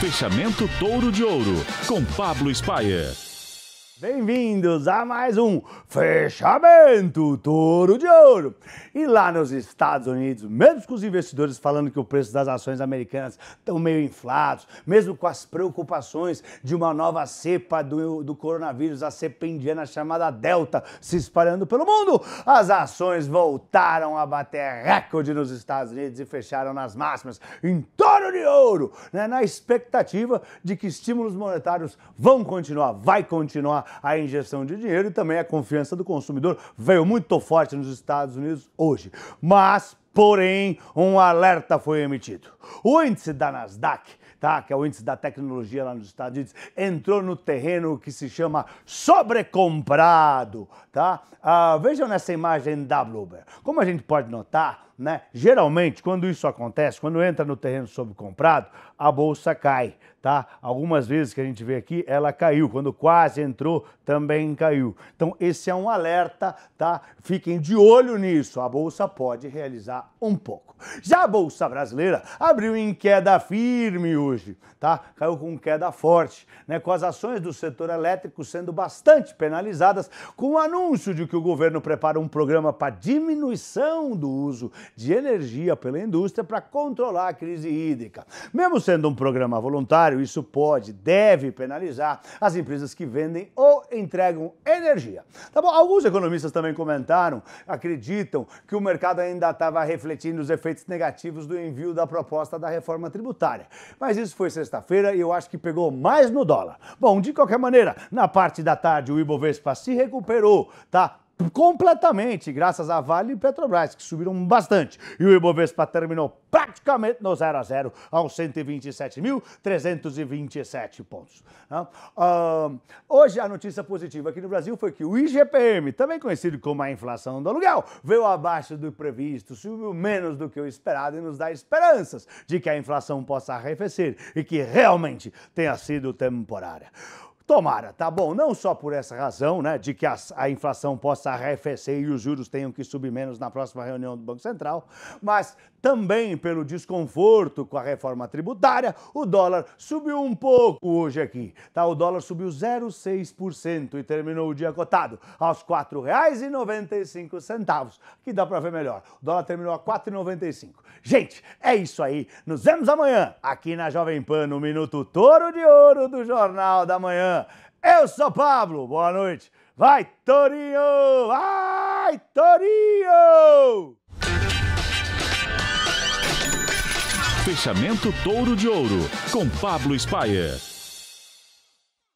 Fechamento Touro de Ouro, com Pablo Spaia. Bem-vindos a mais um Fechamento Touro de Ouro. E lá nos Estados Unidos, mesmo com os investidores falando que o preço das ações americanas estão meio inflados, mesmo com as preocupações de uma nova cepa do, do coronavírus, a cepa indiana chamada Delta, se espalhando pelo mundo, as ações voltaram a bater recorde nos Estados Unidos e fecharam nas máximas em todo ouro de ouro, né? na expectativa de que estímulos monetários vão continuar, vai continuar a injeção de dinheiro e também a confiança do consumidor veio muito forte nos Estados Unidos hoje. Mas, porém, um alerta foi emitido. O índice da Nasdaq tá? que é o índice da tecnologia lá nos Estados Unidos, entrou no terreno que se chama sobrecomprado. Tá? Ah, vejam nessa imagem da Bloomberg. Como a gente pode notar, né? Geralmente, quando isso acontece, quando entra no terreno sob comprado a bolsa cai, tá? Algumas vezes que a gente vê aqui, ela caiu. Quando quase entrou, também caiu. Então, esse é um alerta, tá? Fiquem de olho nisso. A bolsa pode realizar um pouco. Já a bolsa brasileira abriu em queda firme hoje, tá? Caiu com queda forte, né? Com as ações do setor elétrico sendo bastante penalizadas, com o anúncio de que o governo prepara um programa para diminuição do uso de energia pela indústria para controlar a crise hídrica. Mesmo sendo um programa voluntário, isso pode, deve penalizar as empresas que vendem ou entregam energia. Tá bom? Alguns economistas também comentaram, acreditam que o mercado ainda estava refletindo os efeitos negativos do envio da proposta da reforma tributária. Mas isso foi sexta-feira e eu acho que pegou mais no dólar. Bom, de qualquer maneira, na parte da tarde o Ibovespa se recuperou, tá? completamente, graças a Vale e Petrobras, que subiram bastante. E o Ibovespa terminou praticamente no 0 a 0 aos 127.327 pontos. Né? Ah, hoje a notícia positiva aqui no Brasil foi que o IGPM, também conhecido como a inflação do aluguel, veio abaixo do previsto, subiu menos do que o esperado e nos dá esperanças de que a inflação possa arrefecer e que realmente tenha sido temporária. Tomara, tá bom? Não só por essa razão, né, de que a, a, inflação possa arrefecer e os juros tenham que subir menos na próxima reunião do Banco Central, mas também pelo desconforto com a reforma tributária, o dólar subiu um pouco hoje aqui, tá? O dólar subiu 0,6% e terminou o dia cotado aos R$ 4,95, que dá para ver melhor. O dólar terminou a R$ 4,95. Gente, é isso aí. Nos vemos amanhã aqui na Jovem Pan no Minuto Touro de Ouro do Jornal da Manhã. Eu sou Pablo, boa noite. Vai, Torinho! Vai, Torinho! Fechamento Touro de Ouro, com Pablo Spayer.